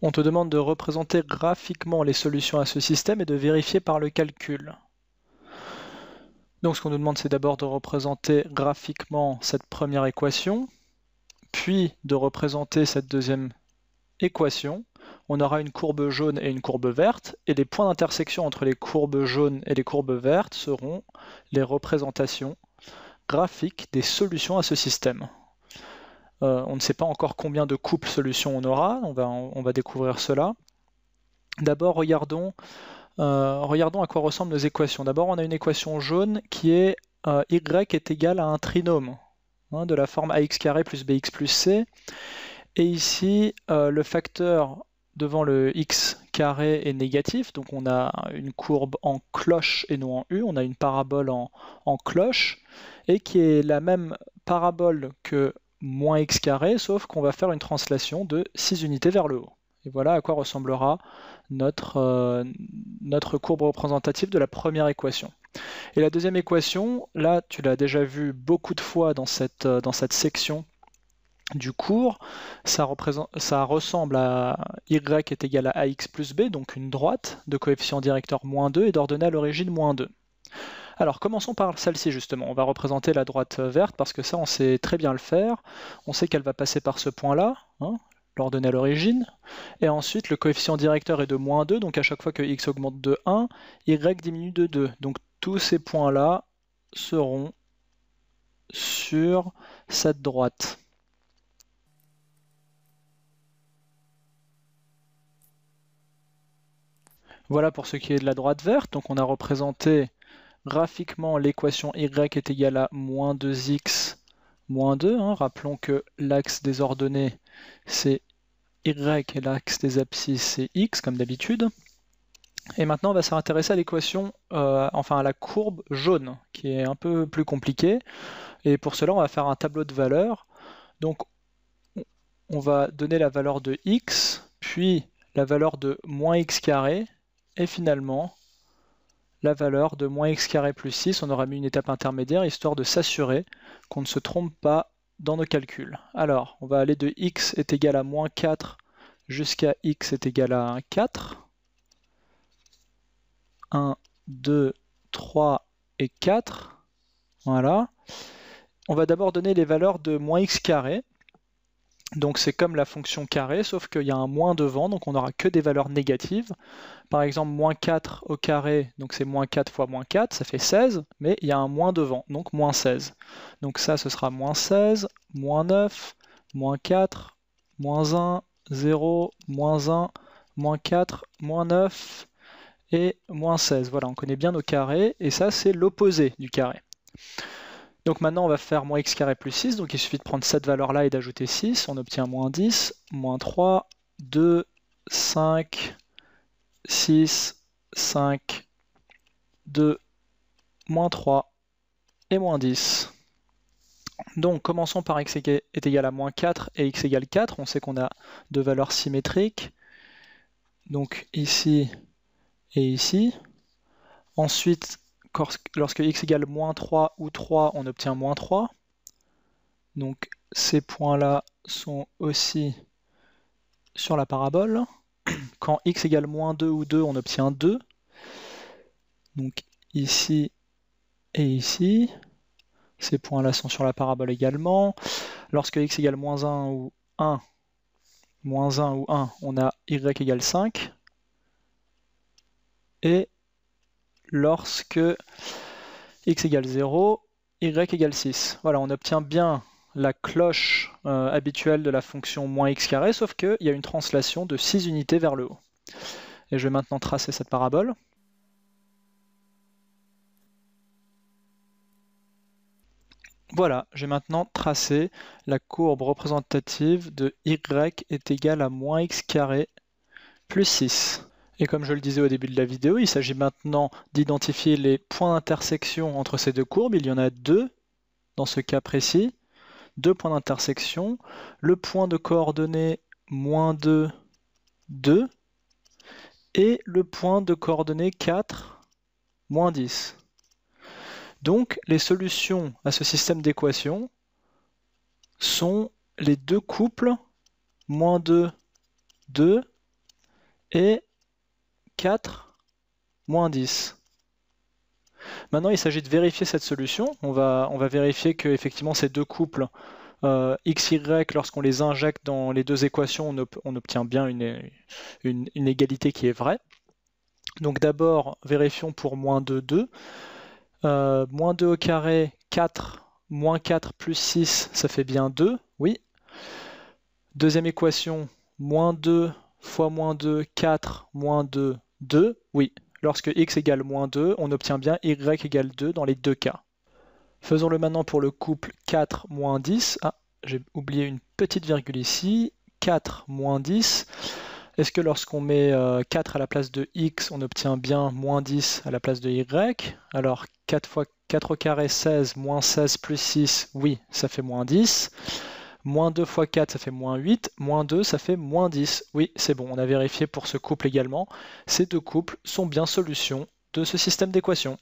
On te demande de représenter graphiquement les solutions à ce système et de vérifier par le calcul. Donc ce qu'on nous demande, c'est d'abord de représenter graphiquement cette première équation, puis de représenter cette deuxième équation. On aura une courbe jaune et une courbe verte, et les points d'intersection entre les courbes jaunes et les courbes vertes seront les représentations graphiques des solutions à ce système. Euh, on ne sait pas encore combien de couples solutions on aura, on va, découvrir cela. D'abord, euh, regardons, à quoi ressemblent nos équations. D'abord, on a une équation jaune qui est euh, y est égal à un trinôme hein, de la forme ax plus bx plus c. Et ici, le facteur devant le x carré est négatif, donc on a une courbe en cloche et non en U, on a une parabole en cloche, et qui est la même parabole que moins x carré, sauf qu'on va faire une translation de 6 unités vers le haut. Et voilà à quoi ressemblera euh, notre, courbe représentative de la première équation. Et la deuxième équation, là tu l'as déjà vu beaucoup de fois dans cette, euh, section du cours, ça, ça ressemble à y est égal à ax plus b, donc une droite de coefficient directeur moins 2 et d'ordonnée à l'origine moins 2. Alors commençons par celle-ci justement. On va représenter la droite euh, verte parce que ça, on sait très bien le faire. On sait qu'elle va passer par ce point-là, hein, l'ordonnée à l'origine. Et ensuite, le coefficient directeur est de moins 2, donc à chaque fois que x augmente de 1, y diminue de 2. Donc tous ces points-là seront sur cette droite. Voilà pour ce qui est de la droite verte. Donc on a représenté Graphiquement, l'équation y est égale à moins 2x moins 2. Hein. Rappelons que l'axe des ordonnées, c'est y et l'axe des abscisses, c'est x, comme d'habitude. Et maintenant, on va s'intéresser à l'équation, euh, enfin à la courbe jaune, qui est un peu plus compliquée. Et pour cela, on va faire un tableau de valeurs. Donc, on va donner la valeur de x, puis la valeur de moins x carré, et finalement la valeur de moins x carré plus 6. On aura mis une étape intermédiaire histoire de s'assurer qu'on ne se trompe pas dans nos calculs. Alors, on va aller de x est égal à moins 4 jusqu'à x est égal à 1, 4. 1, 2, 3 et 4. Voilà. On va d'abord donner les valeurs de moins x carré. Donc c'est comme la fonction carré, sauf qu'il y a un moins devant, donc on n'aura que des valeurs négatives. Par exemple, moins 4 au carré, donc c'est moins 4 fois moins 4, ça fait 16, mais il y a un moins devant, donc moins 16. Donc ça, ce sera moins 16, moins 9, moins 4, moins 1, 0, moins 1, moins 4, moins 9 et moins 16. Voilà, on connaît bien nos carrés, et ça, c'est l'opposé du carré. Donc maintenant, on va faire moins x carré plus 6. Donc il suffit de prendre cette valeur-là et d'ajouter 6. On obtient moins 10, moins 3, 2, 5, 6, 5, 2, moins 3 et moins 10. Donc commençons par x est égal à moins 4 et x égale 4. On sait qu'on a deux valeurs symétriques. Donc ici et ici. Ensuite, lorsque x égale moins 3 ou 3, on obtient moins 3. Donc ces points-là sont aussi sur la parabole. Quand x égale moins 2 ou 2, on obtient 2. Donc ici et ici. Ces points-là sont sur la parabole également. Lorsque x égale moins 1 ou 1, moins 1 ou 1, on a y égale 5. Et lorsque x égale 0, y égale 6. Voilà, on obtient bien la cloche euh, habituelle de la fonction moins x carré, sauf qu'il y a une translation de 6 unités vers le haut. Et je vais maintenant tracer cette parabole. Voilà, j'ai maintenant tracé la courbe représentative de y est égal à moins x carré plus 6. Et comme je le disais au début de la vidéo, il s'agit maintenant d'identifier les points d'intersection entre ces deux courbes. Il y en a deux dans ce cas précis. Deux points d'intersection. Le point de coordonnées moins 2, 2. Et le point de coordonnées 4, moins 10. Donc les solutions à ce système d'équations sont les deux couples moins 2, 2 et 4 moins 10. Maintenant, il s'agit de vérifier cette solution. On va, on va vérifier que effectivement ces deux couples euh, x, y, lorsqu'on les injecte dans les deux équations, on, obtient bien une, une, égalité qui est vraie. Donc d'abord, vérifions pour moins 2, 2. Euh, moins 2 au carré, 4, moins 4 plus 6, ça fait bien 2, oui. Deuxième équation, moins 2 fois moins 2, 4, moins 2, 2, oui, lorsque x égale moins 2, on obtient bien y égale 2 dans les deux cas. Faisons-le maintenant pour le couple 4 moins 10. Ah, j'ai oublié une petite virgule ici. 4 moins 10. Est-ce que lorsqu'on met 4 euh, à la place de x, on obtient bien moins 10 à la place de y Alors 4 fois 4 au carré, 16, moins 16 plus 6, oui, ça fait moins 10. Moins 2 fois 4, ça fait moins 8. Moins 2, ça fait moins 10. Oui, c'est bon, on a vérifié pour ce couple également. Ces deux couples sont bien solutions de ce système d'équations.